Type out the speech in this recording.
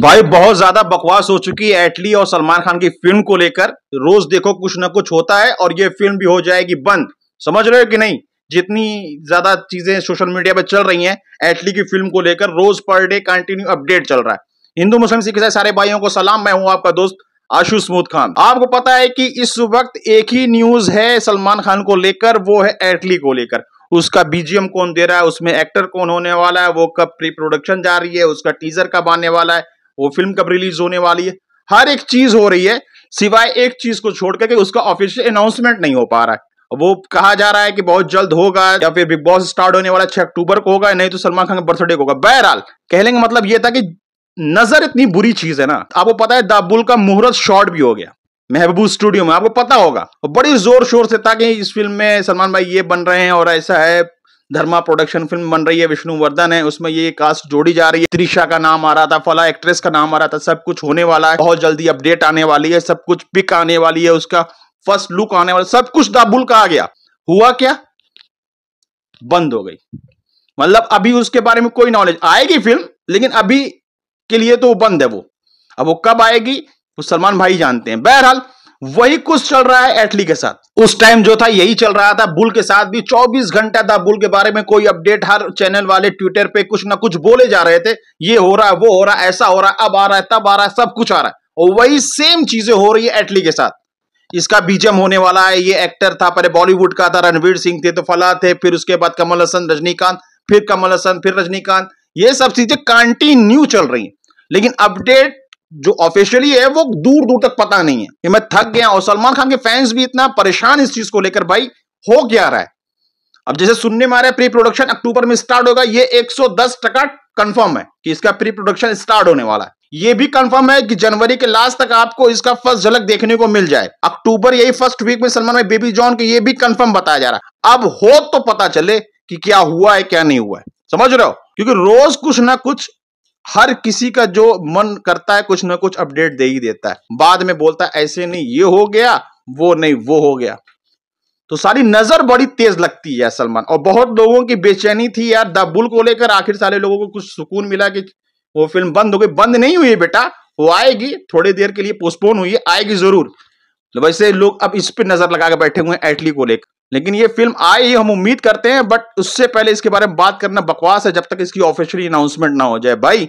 भाई बहुत ज्यादा बकवास हो चुकी है एटली और सलमान खान की फिल्म को लेकर रोज देखो कुछ ना कुछ होता है और ये फिल्म भी हो जाएगी बंद समझ रहे हो कि नहीं जितनी ज्यादा चीजें सोशल मीडिया पर चल रही हैं एटली की फिल्म को लेकर रोज पर डे कंटिन्यू अपडेट चल रहा है हिंदू मुस्लिम सिख ईसाई सारे भाइयों को सलाम मैं हूं आपका दोस्त आशु स्मूद खान आपको पता है कि इस वक्त एक ही न्यूज है सलमान खान को लेकर वो है एटली को लेकर उसका बीजीएम कौन दे रहा है उसमें एक्टर कौन होने वाला है वो कब प्री प्रोडक्शन जा रही है उसका टीजर कब आने वाला है वो फिल्म कब रिलीज होने वाली है हर एक चीज हो रही है सिवाय एक चीज को छोड़कर के उसका ऑफिशियल अनाउंसमेंट नहीं हो पा रहा है वो कहा जा रहा है कि बहुत जल्द होगा या फिर बिग बॉस स्टार्ट होने वाला छह अक्टूबर को होगा नहीं तो सलमान खान का बर्थडे होगा बहरहाल कहने का मतलब ये था कि नजर इतनी बुरी चीज है ना आपको पता है दाबुल का मुहूर्त शॉर्ट भी हो गया महबूब स्टूडियो में आपको पता होगा बड़ी जोर शोर से था कि इस फिल्म में सलमान भाई ये बन रहे हैं और ऐसा है धर्मा प्रोडक्शन फिल्म बन रही है विष्णुवर्धन है उसमें ये कास्ट जोड़ी जा रही है त्रिशा का नाम आ रहा था फला एक्ट्रेस का नाम आ रहा था सब कुछ होने वाला है बहुत जल्दी अपडेट आने वाली है सब कुछ पिक आने वाली है उसका फर्स्ट लुक आने वाला सब कुछ दाबुल का आ गया हुआ क्या बंद हो गई मतलब अभी उसके बारे में कोई नॉलेज आएगी फिल्म लेकिन अभी के लिए तो बंद है वो अब वो कब आएगी वो सलमान भाई जानते हैं बहरहाल वही कुछ चल रहा है एटली के साथ उस टाइम जो था यही चल रहा था बुल के साथ भी 24 घंटा था बुल के बारे में कोई अपडेट हर चैनल वाले ट्विटर पे कुछ ना कुछ बोले जा रहे थे ये हो रहा है वो हो रहा है ऐसा हो रहा है अब आ रहा है तब आ रहा है सब कुछ आ रहा है और वही सेम चीजें हो रही है एटली के साथ इसका बीजम होने वाला है ये एक्टर था पहले बॉलीवुड का था रणवीर सिंह थे तो फला थे फिर उसके बाद कमल हसन रजनीकांत फिर कमल हसन फिर रजनीकांत ये सब चीजें कंटिन्यू चल रही है लेकिन अपडेट जो ऑफिशियली है वो दूर दूर तक पता नहीं है कि मैं थक गया और सलमान खान के फैंस भी इतना परेशान इस चीज को लेकर भाई हो क्या रहा है अब जैसे सुनने में आ रहा है प्री प्रोडक्शन अक्टूबर में स्टार्ट होगा ये 110 टका कंफर्म है कि इसका प्री प्रोडक्शन स्टार्ट होने वाला है ये भी कंफर्म है कि जनवरी के लास्ट तक आपको इसका फर्स्ट झलक देखने को मिल जाए अक्टूबर यही फर्स्ट वीक में सलमान भाई बेबी जॉन के ये भी कंफर्म बताया जा रहा है अब हो तो पता चले कि क्या हुआ है क्या नहीं हुआ है समझ रहे हो क्योंकि रोज कुछ ना कुछ हर किसी का जो मन करता है कुछ ना कुछ अपडेट दे ही देता है बाद में बोलता है ऐसे नहीं ये हो गया वो नहीं वो हो गया तो सारी नजर बड़ी तेज लगती है सलमान और बहुत लोगों की बेचैनी थी यार द बुल को लेकर आखिर सारे लोगों को कुछ सुकून मिला कि वो फिल्म बंद हो गई बंद नहीं हुई बेटा वो आएगी थोड़ी देर के लिए पोस्टपोन हुई आएगी जरूर तो वैसे लोग अब इस पर नजर लगा के बैठे हुए हैं एटली को लेकर लेकिन ये फिल्म आई हम उम्मीद करते हैं बट उससे पहले इसके बारे में बात करना बकवास है जब तक इसकी ऑफिशियली अनाउंसमेंट ना हो जाए भाई